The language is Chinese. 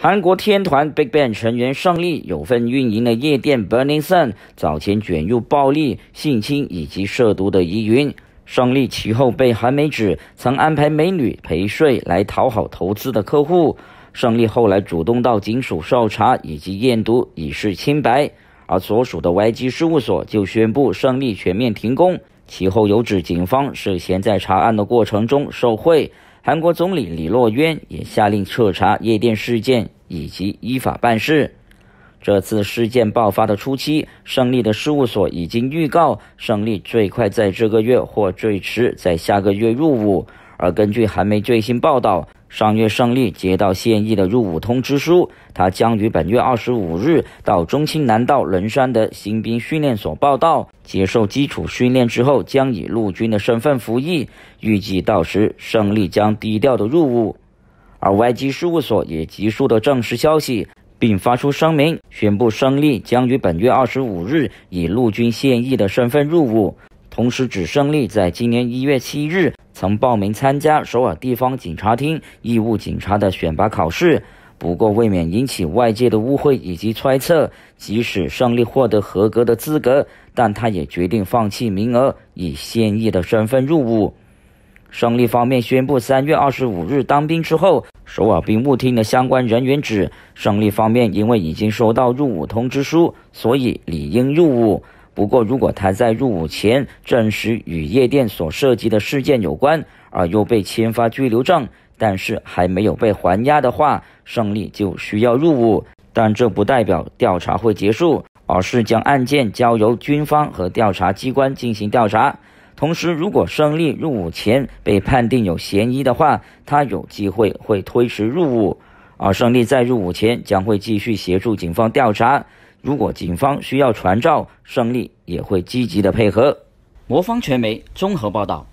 韩国天团 BigBang 成员胜利有份运营的夜店 Burning Sun 早前卷入暴力、性侵以及涉毒的疑云。胜利其后被韩媒指曾安排美女陪睡来讨好投资的客户。胜利后来主动到警署受查以及验毒以示清白，而所属的 YG 事务所就宣布胜利全面停工。其后有指警方涉嫌在查案的过程中受贿。韩国总理李洛渊也下令彻查夜店事件以及依法办事。这次事件爆发的初期，胜利的事务所已经预告，胜利最快在这个月或最迟在下个月入伍。而根据韩媒最新报道。上月，胜利接到现役的入伍通知书，他将于本月二十五日到中青南道仁山的新兵训练所报到，接受基础训练之后，将以陆军的身份服役。预计到时，胜利将低调的入伍。而 YG 事务所也急速的证实消息，并发出声明，宣布胜利将于本月二十五日以陆军现役的身份入伍。同时，指胜利在今年一月七日。曾报名参加首尔地方警察厅义务警察的选拔考试，不过为免引起外界的误会以及猜测，即使胜利获得合格的资格，但他也决定放弃名额，以现役的身份入伍。胜利方面宣布三月二十五日当兵之后，首尔兵务厅的相关人员指，胜利方面因为已经收到入伍通知书，所以理应入伍。不过，如果他在入伍前证实与夜店所涉及的事件有关，而又被签发拘留证，但是还没有被还押的话，胜利就需要入伍。但这不代表调查会结束，而是将案件交由军方和调查机关进行调查。同时，如果胜利入伍前被判定有嫌疑的话，他有机会会推迟入伍。而胜利在入伍前将会继续协助警方调查。如果警方需要传召，胜利也会积极的配合。魔方传媒综合报道。